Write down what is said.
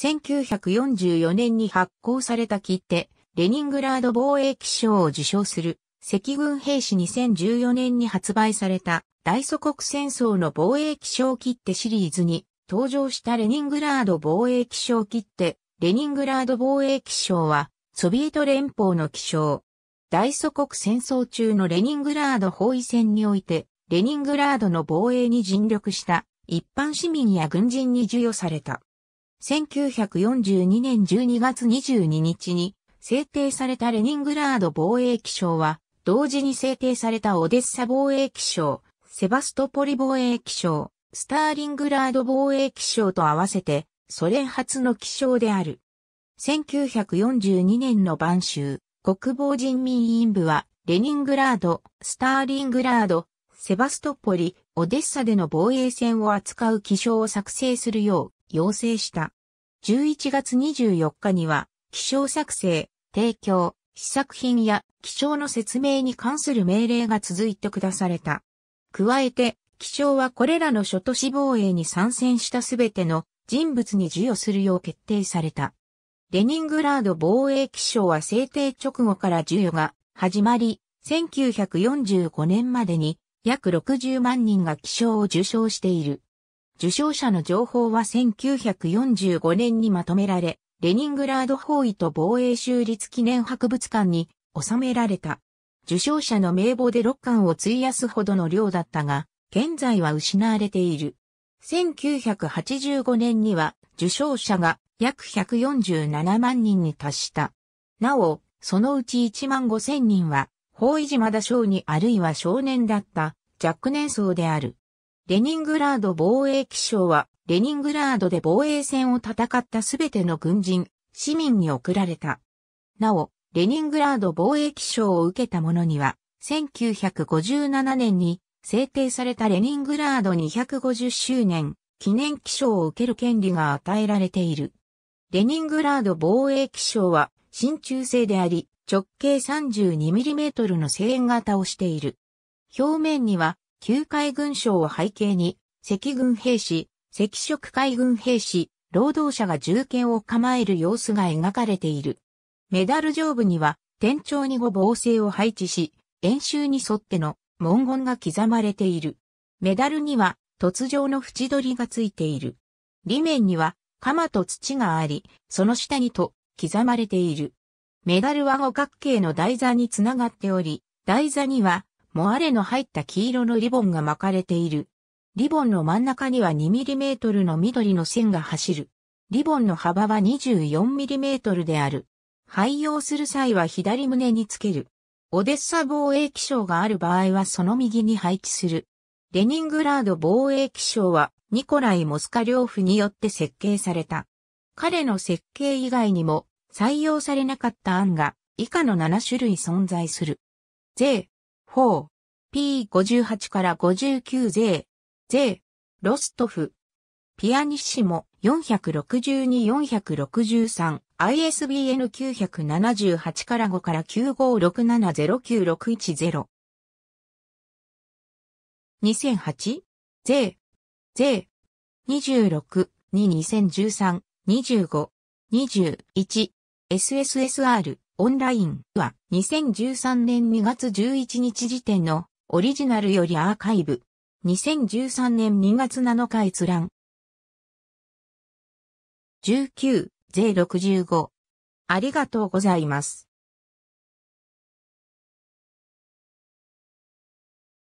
1944年に発行された切手、レニングラード防衛記章を受賞する、赤軍兵士2014年に発売された、大祖国戦争の防衛記章切手シリーズに、登場したレニングラード防衛記章切手、レニングラード防衛記章は、ソビエト連邦の記章。大祖国戦争中のレニングラード包囲戦において、レニングラードの防衛に尽力した一般市民や軍人に授与された。1942年12月22日に制定されたレニングラード防衛気章は、同時に制定されたオデッサ防衛気章、セバストポリ防衛気章、スターリングラード防衛気章と合わせて、ソ連初の気章である。1942年の晩秋、国防人民委員部は、レニングラード、スターリングラード、セバストポリ、オデッサでの防衛戦を扱う気章を作成するよう要請した。11月24日には、気象作成、提供、試作品や気象の説明に関する命令が続いて下された。加えて、気象はこれらの諸都市防衛に参戦したすべての人物に授与するよう決定された。レニングラード防衛気象は制定直後から授与が始まり、1945年までに約60万人が気象を受賞している。受賞者の情報は1945年にまとめられ、レニングラード包囲と防衛州立記念博物館に収められた。受賞者の名簿で6巻を費やすほどの量だったが、現在は失われている。1985年には受賞者が約147万人に達した。なお、そのうち1万5千人は、法医島田小にあるいは少年だった若年層である。レニングラード防衛機賞は、レニングラードで防衛戦を戦ったすべての軍人、市民に贈られた。なお、レニングラード防衛機賞を受けた者には、1957年に制定されたレニングラード250周年記念機賞を受ける権利が与えられている。レニングラード防衛機賞は、真鍮製であり、直径 32mm の声援型をしている。表面には旧海軍省を背景に、赤軍兵士、赤色海軍兵士、労働者が銃剣を構える様子が描かれている。メダル上部には、天頂に五防星を配置し、演習に沿っての文言が刻まれている。メダルには、突如の縁取りがついている。裏面には、鎌と土があり、その下にと刻まれている。メダルは五角形の台座につながっており、台座にはモアレの入った黄色のリボンが巻かれている。リボンの真ん中には 2mm の緑の線が走る。リボンの幅は 24mm である。廃用する際は左胸につける。オデッサ防衛気象がある場合はその右に配置する。レニングラード防衛気象はニコライ・モスカ両府によって設計された。彼の設計以外にも採用されなかった案が以下の7種類存在する。税、4、P58 から59税、税、ロストフ、ピアニッシモ462-463、ISBN 978から5から9567096110。2008? 税、税、26、2 2013、25、21、SSSR。オンラインは2013年2月11日時点のオリジナルよりアーカイブ。2013年2月7日閲覧。19-065。ありがとうございます。